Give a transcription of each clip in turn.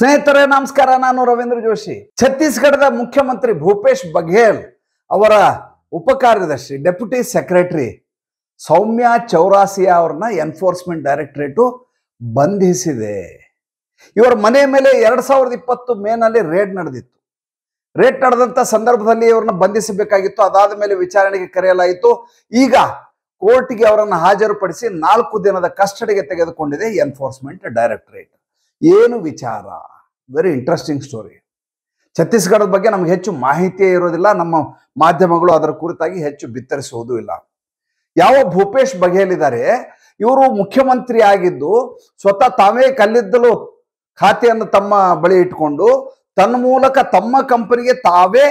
ಸ್ನೇಹಿತರೆ ನಮಸ್ಕಾರ ನಾನು ರವೀಂದ್ರ ಜೋಶಿ ಛತ್ತೀಸ್ಗಢದ ಮುಖ್ಯಮಂತ್ರಿ ಭೂಪೇಶ್ ಬಘೇಲ್ ಅವರ ಉಪ ಕಾರ್ಯದರ್ಶಿ ಡೆಪ್ಯೂಟಿ ಸೆಕ್ರೆಟರಿ ಸೌಮ್ಯ ಚೌರಾಸಿಯಾ ಅವ್ರನ್ನ ಎನ್ಫೋರ್ಸ್ಮೆಂಟ್ ಡೈರೆಕ್ಟರೇಟು ಬಂಧಿಸಿದೆ ಇವರ ಮನೆ ಮೇಲೆ ಎರಡು ಸಾವಿರದ ಇಪ್ಪತ್ತು ಮೇನಲ್ಲಿ ರೇಡ್ ನಡೆದಿತ್ತು ರೇಡ್ ನಡೆದಂಥ ಸಂದರ್ಭದಲ್ಲಿ ಇವರನ್ನ ಬಂಧಿಸಬೇಕಾಗಿತ್ತು ಅದಾದ ಮೇಲೆ ವಿಚಾರಣೆಗೆ ಕರೆಯಲಾಯಿತು ಈಗ ಕೋರ್ಟ್ಗೆ ಅವರನ್ನು ಹಾಜರುಪಡಿಸಿ ನಾಲ್ಕು ದಿನದ ಕಸ್ಟಡಿಗೆ ತೆಗೆದುಕೊಂಡಿದೆ ಎನ್ಫೋರ್ಸ್ಮೆಂಟ್ ಡೈರೆಕ್ಟರೇಟ್ ಏನು ವಿಚಾರ ವೆರಿ ಇಂಟ್ರೆಸ್ಟಿಂಗ್ ಸ್ಟೋರಿ ಛತ್ತೀಸ್ಗಢದ ಬಗ್ಗೆ ನಮ್ಗೆ ಹೆಚ್ಚು ಮಾಹಿತಿಯೇ ಇರೋದಿಲ್ಲ ನಮ್ಮ ಮಾಧ್ಯಮಗಳು ಅದರ ಕುರಿತಾಗಿ ಹೆಚ್ಚು ಬಿತ್ತರಿಸುವುದೂ ಇಲ್ಲ ಯಾವ ಭೂಪೇಶ್ ಇದ್ದಾರೆ ಇವರು ಮುಖ್ಯಮಂತ್ರಿ ಆಗಿದ್ದು ಸ್ವತಃ ತಾವೇ ಕಲ್ಲಿದ್ದಲು ಖಾತೆಯನ್ನು ತಮ್ಮ ಬಳಿ ಇಟ್ಕೊಂಡು ತನ್ನ ಮೂಲಕ ತಮ್ಮ ಕಂಪನಿಗೆ ತಾವೇ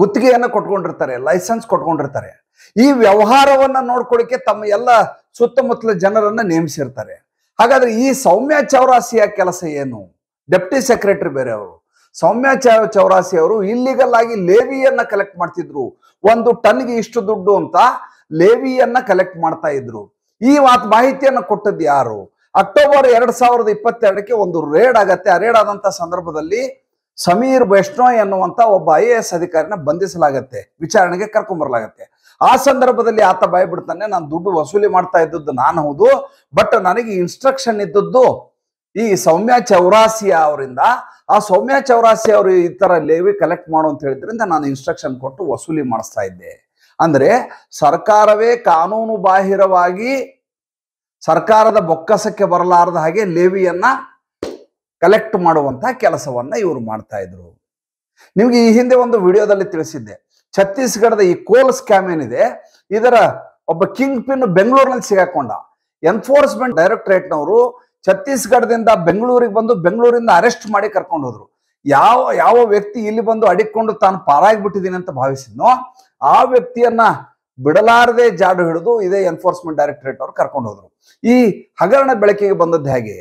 ಗುತ್ತಿಗೆಯನ್ನು ಕೊಟ್ಕೊಂಡಿರ್ತಾರೆ ಲೈಸೆನ್ಸ್ ಕೊಟ್ಕೊಂಡಿರ್ತಾರೆ ಈ ವ್ಯವಹಾರವನ್ನ ನೋಡ್ಕೊಳ್ಳಿಕ್ಕೆ ತಮ್ಮ ಎಲ್ಲ ಸುತ್ತಮುತ್ತಲ ಜನರನ್ನ ನೇಮಿಸಿರ್ತಾರೆ ಹಾಗಾದ್ರೆ ಈ ಸೌಮ್ಯ ಚೌರಾಸಿಯ ಕೆಲಸ ಏನು ಡೆಪ್ಟಿ ಸೆಕ್ರೆಟರಿ ಬೇರೆ ಅವರು ಸೌಮ್ಯ ಚೌರಾಸಿ ಅವರು ಇಲ್ಲಿಗಲ್ ಆಗಿ ಲೇವಿಯನ್ನ ಕಲೆಕ್ಟ್ ಮಾಡ್ತಿದ್ರು ಒಂದು ಟನ್ಗೆ ಇಷ್ಟು ದುಡ್ಡು ಅಂತ ಲೇವಿಯನ್ನ ಕಲೆಕ್ಟ್ ಮಾಡ್ತಾ ಇದ್ರು ಈ ಮಾತು ಮಾಹಿತಿಯನ್ನು ಕೊಟ್ಟದ್ದು ಯಾರು ಅಕ್ಟೋಬರ್ ಎರಡ್ ಸಾವಿರದ ಇಪ್ಪತ್ತೆರಡಕ್ಕೆ ಒಂದು ರೇಡ್ ಆಗತ್ತೆ ಆ ರೇಡ್ ಆದಂತ ಸಂದರ್ಭದಲ್ಲಿ ಸಮೀರ್ ವೈಷ್ಣೋ ಎನ್ನುವಂತ ಒಬ್ಬ ಐ ಎ ಎಸ್ ಅಧಿಕಾರಿನ ಬಂಧಿಸಲಾಗತ್ತೆ ವಿಚಾರಣೆಗೆ ಕರ್ಕೊಂಡ್ಬರಲಾಗತ್ತೆ ಆ ಸಂದರ್ಭದಲ್ಲಿ ಆತ ಭಯಬಿಡ್ತಾನೆ ನಾನು ದುಡ್ಡು ವಸೂಲಿ ಮಾಡ್ತಾ ಇದ್ದದ್ದು ನಾನು ಹೌದು ಬಟ್ ನನಗೆ ಇನ್ಸ್ಟ್ರಕ್ಷನ್ ಇದ್ದದ್ದು ಈ ಸೌಮ್ಯ ಚೌರಾಸಿಯ ಅವರಿಂದ ಆ ಸೌಮ್ಯ ಚೌರಾಸಿ ಅವರು ಈ ತರ ಲೇವಿ ಕಲೆಕ್ಟ್ ಮಾಡು ಅಂತ ಹೇಳಿದ್ರಿಂದ ನಾನು ಇನ್ಸ್ಟ್ರಕ್ಷನ್ ಕೊಟ್ಟು ವಸೂಲಿ ಮಾಡಿಸ್ತಾ ಇದ್ದೆ ಅಂದ್ರೆ ಸರ್ಕಾರವೇ ಕಾನೂನು ಬಾಹಿರವಾಗಿ ಸರ್ಕಾರದ ಬೊಕ್ಕಸಕ್ಕೆ ಬರಲಾರದ ಹಾಗೆ ಲೇವಿಯನ್ನ ಕಲೆಕ್ಟ್ ಮಾಡುವಂತಹ ಕೆಲಸವನ್ನ ಇವರು ಮಾಡ್ತಾ ಇದ್ರು ನಿಮ್ಗೆ ಈ ಹಿಂದೆ ಒಂದು ವಿಡಿಯೋದಲ್ಲಿ ತಿಳಿಸಿದ್ದೆ ಛತ್ತೀಸ್ಗಢದ ಈ ಕೋಲ್ ಸ್ಕ್ಯಾಮ್ ಏನಿದೆ ಇದರ ಒಬ್ಬ ಕಿಂಗ್ ಪಿನ್ ಬೆಂಗಳೂರಿನಲ್ಲಿ ಸಿಗಾಕೊಂಡ ಎನ್ಫೋರ್ಸ್ಮೆಂಟ್ ನವರು ಛತ್ತೀಸ್ಗಢದಿಂದ ಬೆಂಗಳೂರಿಗೆ ಬಂದು ಬೆಂಗಳೂರಿಂದ ಅರೆಸ್ಟ್ ಮಾಡಿ ಕರ್ಕೊಂಡು ಹೋದ್ರು ಯಾವ ಯಾವ ವ್ಯಕ್ತಿ ಇಲ್ಲಿ ಬಂದು ಅಡಿಕೊಂಡು ತಾನು ಪಾರಾಗಿಬಿಟ್ಟಿದ್ದೀನಿ ಅಂತ ಭಾವಿಸಿದ್ನೋ ಆ ವ್ಯಕ್ತಿಯನ್ನ ಬಿಡಲಾರದೆ ಜಾಡು ಹಿಡಿದು ಇದೇ ಎನ್ಫೋರ್ಸ್ಮೆಂಟ್ ಡೈರೆಕ್ಟರೇಟ್ ಅವ್ರು ಕರ್ಕೊಂಡು ಹೋದ್ರು ಈ ಹಗರಣ ಬೆಳಕಿಗೆ ಬಂದದ್ದು ಹೇಗೆ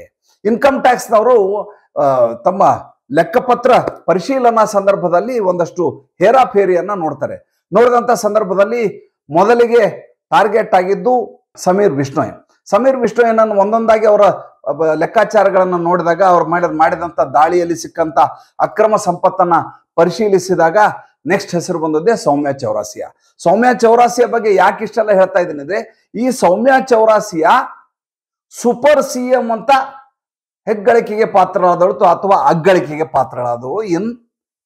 ಇನ್ಕಮ್ ಟ್ಯಾಕ್ಸ್ನವರು ತಮ್ಮ ಲೆಕ್ಕಪತ್ರ ಪರಿಶೀಲನಾ ಸಂದರ್ಭದಲ್ಲಿ ಒಂದಷ್ಟು ಹೇರಾಫೇರಿಯನ್ನ ನೋಡ್ತಾರೆ ನೋಡಿದಂಥ ಸಂದರ್ಭದಲ್ಲಿ ಮೊದಲಿಗೆ ಟಾರ್ಗೆಟ್ ಆಗಿದ್ದು ಸಮೀರ್ ವಿಷ್ಣೋಯನ್ ಸಮೀರ್ ವಿಷ್ಣೋಯನನ್ನು ಒಂದೊಂದಾಗಿ ಅವರ ಲೆಕ್ಕಾಚಾರಗಳನ್ನು ನೋಡಿದಾಗ ಅವ್ರು ಮಾಡಿದ ಮಾಡಿದಂಥ ದಾಳಿಯಲ್ಲಿ ಸಿಕ್ಕಂಥ ಅಕ್ರಮ ಸಂಪತ್ತನ್ನ ಪರಿಶೀಲಿಸಿದಾಗ ನೆಕ್ಸ್ಟ್ ಹೆಸರು ಬಂದದ್ದೇ ಸೌಮ್ಯ ಚೌರಾಸಿಯ ಸೌಮ್ಯ ಚೌರಾಸಿಯ ಬಗ್ಗೆ ಯಾಕೆ ಇಷ್ಟೆಲ್ಲ ಹೇಳ್ತಾ ಇದ್ದೀನಿ ಅಂದ್ರೆ ಈ Saumya Chaurasia super C M ಅಂತ ಹೆಗ್ಗಳಿಕೆಗೆ ಪಾತ್ರರಾದಳು ಅಥವಾ ಅಗ್ಗಳಿಕೆಗೆ ಪಾತ್ರರಾದವು ಇನ್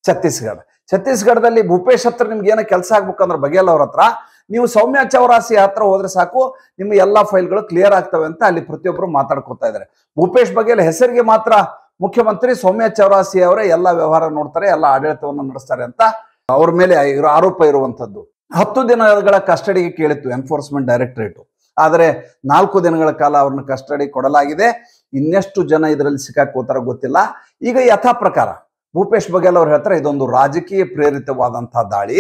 ಛತ್ತೀಸ್ಗಢ ಛತ್ತೀಸ್ಗಢದಲ್ಲಿ ಭೂಪೇಶ್ ಹತ್ರ ನಿಮ್ಗೆ ಏನೋ ಕೆಲಸ ಆಗ್ಬೇಕಂದ್ರೆ ಬಗೆಯಲ್ಲ ಅವ್ರ ಹತ್ರ ನೀವು ಸೌಮ್ಯ ಚೌರಾಸಿ ಹತ್ರ ಹೋದ್ರೆ ಸಾಕು ನಿಮ್ಮ ಎಲ್ಲಾ ಫೈಲ್ಗಳು ಕ್ಲಿಯರ್ ಆಗ್ತವೆ ಅಂತ ಅಲ್ಲಿ ಪ್ರತಿಯೊಬ್ಬರು ಮಾತಾಡ್ಕೊತಾ ಇದ್ದಾರೆ ಭೂಪೇಶ್ ಬಗೆಲ್ ಹೆಸರಿಗೆ ಮಾತ್ರ ಮುಖ್ಯಮಂತ್ರಿ ಸೌಮ್ಯ ಚೌರಾಸಿ ಅವರೇ ಎಲ್ಲಾ ವ್ಯವಹಾರ ನೋಡ್ತಾರೆ ಎಲ್ಲಾ ಆಡಳಿತವನ್ನು ನಡೆಸ್ತಾರೆ ಅಂತ ಅವ್ರ ಮೇಲೆ ಆರೋಪ ಇರುವಂತದ್ದು ಹತ್ತು ದಿನಗಳ ಕಸ್ಟಡಿಗೆ ಕೇಳಿತ್ತು ಎನ್ಫೋರ್ಸ್ಮೆಂಟ್ ಡೈರೆಕ್ಟರೇಟ್ ಆದರೆ ನಾಲ್ಕು ದಿನಗಳ ಕಾಲ ಅವ್ರನ್ನ ಕಸ್ಟಡಿ ಕೊಡಲಾಗಿದೆ ಇನ್ನೆಷ್ಟು ಜನ ಇದರಲ್ಲಿ ಸಿಕ್ಕಾಕೋತಾರ ಗೊತ್ತಿಲ್ಲ ಈಗ ಯಥಾ ಪ್ರಕಾರ ಭೂಪೇಶ್ ಬಘೇಲ್ ಅವ್ರು ಹೇಳ್ತಾರೆ ಇದೊಂದು ರಾಜಕೀಯ ಪ್ರೇರಿತವಾದಂತಹ ದಾಳಿ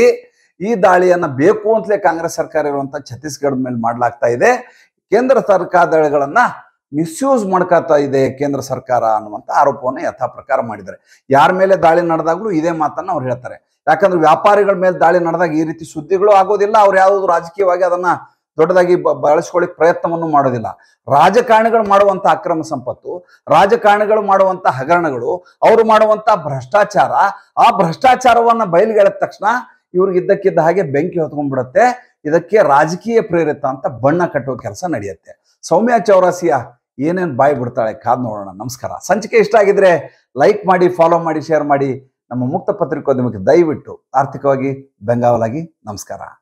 ಈ ದಾಳಿಯನ್ನ ಬೇಕು ಅಂತಲೇ ಕಾಂಗ್ರೆಸ್ ಸರ್ಕಾರ ಇರುವಂತಹ ಛತ್ತೀಸ್ಗಢ ಮೇಲೆ ಮಾಡ್ಲಾಗ್ತಾ ಇದೆ ಕೇಂದ್ರ ದಳಗಳನ್ನ ಮಿಸ್ಯೂಸ್ ಮಾಡ್ಕೊತಾ ಇದೆ ಕೇಂದ್ರ ಸರ್ಕಾರ ಅನ್ನುವಂಥ ಆರೋಪವನ್ನು ಯಥಾ ಪ್ರಕಾರ ಮಾಡಿದ್ದಾರೆ ಯಾರ ಮೇಲೆ ದಾಳಿ ನಡೆದಾಗಲೂ ಇದೇ ಮಾತನ್ನು ಅವ್ರು ಹೇಳ್ತಾರೆ ಯಾಕಂದ್ರೆ ವ್ಯಾಪಾರಿಗಳ ಮೇಲೆ ದಾಳಿ ನಡೆದಾಗ ಈ ರೀತಿ ಸುದ್ದಿಗಳು ಆಗೋದಿಲ್ಲ ಅವ್ರು ಯಾವುದು ರಾಜಕೀಯವಾಗಿ ಅದನ್ನ ದೊಡ್ಡದಾಗಿ ಬಳಸ್ಕೊಳ್ಳಿಕ್ ಪ್ರಯತ್ನವನ್ನು ಮಾಡೋದಿಲ್ಲ ರಾಜಕಾರಣಿಗಳು ಮಾಡುವಂಥ ಅಕ್ರಮ ಸಂಪತ್ತು ರಾಜಕಾರಣಿಗಳು ಮಾಡುವಂಥ ಹಗರಣಗಳು ಅವರು ಮಾಡುವಂಥ ಭ್ರಷ್ಟಾಚಾರ ಆ ಭ್ರಷ್ಟಾಚಾರವನ್ನು ಬಯಲುಗೆಳೆದ ತಕ್ಷಣ ಇವ್ರಿಗೆ ಇದ್ದಕ್ಕಿದ್ದ ಹಾಗೆ ಬೆಂಕಿ ಹೊತ್ಕೊಂಡ್ಬಿಡುತ್ತೆ ಇದಕ್ಕೆ ರಾಜಕೀಯ ಪ್ರೇರಿತ ಅಂತ ಬಣ್ಣ ಕಟ್ಟುವ ಕೆಲಸ ನಡೆಯುತ್ತೆ ಸೌಮ್ಯ ಚೌರಾಸಿಯ ಏನೇನು ಬಾಯಿ ಬಿಡ್ತಾಳೆ ಕಾದ್ ನೋಡೋಣ ನಮಸ್ಕಾರ ಸಂಚಿಕೆ ಇಷ್ಟ ಆಗಿದ್ರೆ ಲೈಕ್ ಮಾಡಿ ಫಾಲೋ ಮಾಡಿ ಶೇರ್ ಮಾಡಿ ನಮ್ಮ ಮುಕ್ತ ಪತ್ರಿಕೋದ್ಯಮಕ್ಕೆ ದಯವಿಟ್ಟು ಆರ್ಥಿಕವಾಗಿ ಬೆಂಗಾವಲಾಗಿ ನಮಸ್ಕಾರ